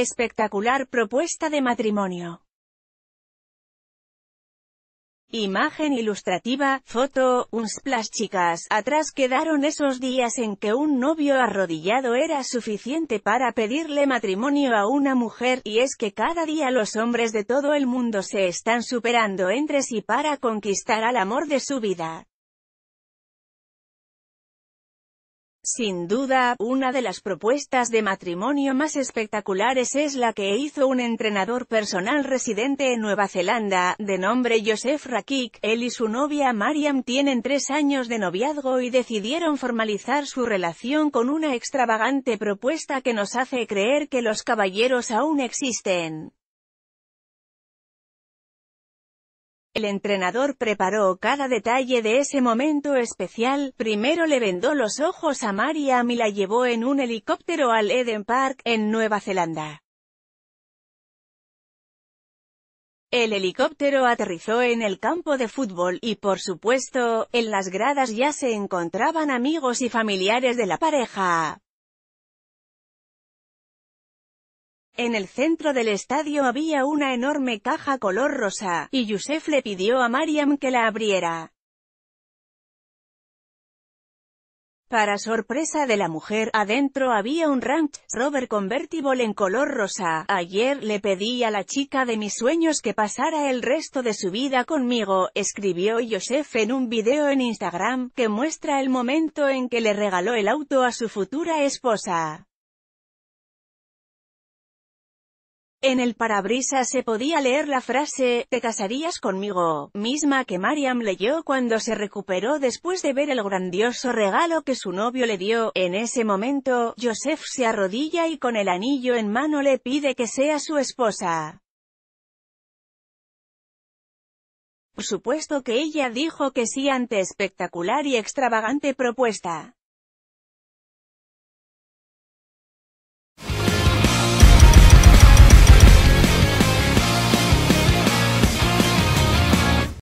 Espectacular propuesta de matrimonio. Imagen ilustrativa, foto, un splash chicas, atrás quedaron esos días en que un novio arrodillado era suficiente para pedirle matrimonio a una mujer, y es que cada día los hombres de todo el mundo se están superando entre sí para conquistar al amor de su vida. Sin duda, una de las propuestas de matrimonio más espectaculares es la que hizo un entrenador personal residente en Nueva Zelanda, de nombre Joseph Rakik. Él y su novia Mariam tienen tres años de noviazgo y decidieron formalizar su relación con una extravagante propuesta que nos hace creer que los caballeros aún existen. El entrenador preparó cada detalle de ese momento especial, primero le vendó los ojos a Mariam y la llevó en un helicóptero al Eden Park, en Nueva Zelanda. El helicóptero aterrizó en el campo de fútbol y, por supuesto, en las gradas ya se encontraban amigos y familiares de la pareja. En el centro del estadio había una enorme caja color rosa, y Joseph le pidió a Mariam que la abriera. Para sorpresa de la mujer, adentro había un Ranch Rover Convertible en color rosa. Ayer le pedí a la chica de mis sueños que pasara el resto de su vida conmigo, escribió Joseph en un video en Instagram, que muestra el momento en que le regaló el auto a su futura esposa. En el parabrisas se podía leer la frase, «¿Te casarías conmigo?», misma que Mariam leyó cuando se recuperó después de ver el grandioso regalo que su novio le dio. En ese momento, Joseph se arrodilla y con el anillo en mano le pide que sea su esposa. Por supuesto que ella dijo que sí ante espectacular y extravagante propuesta.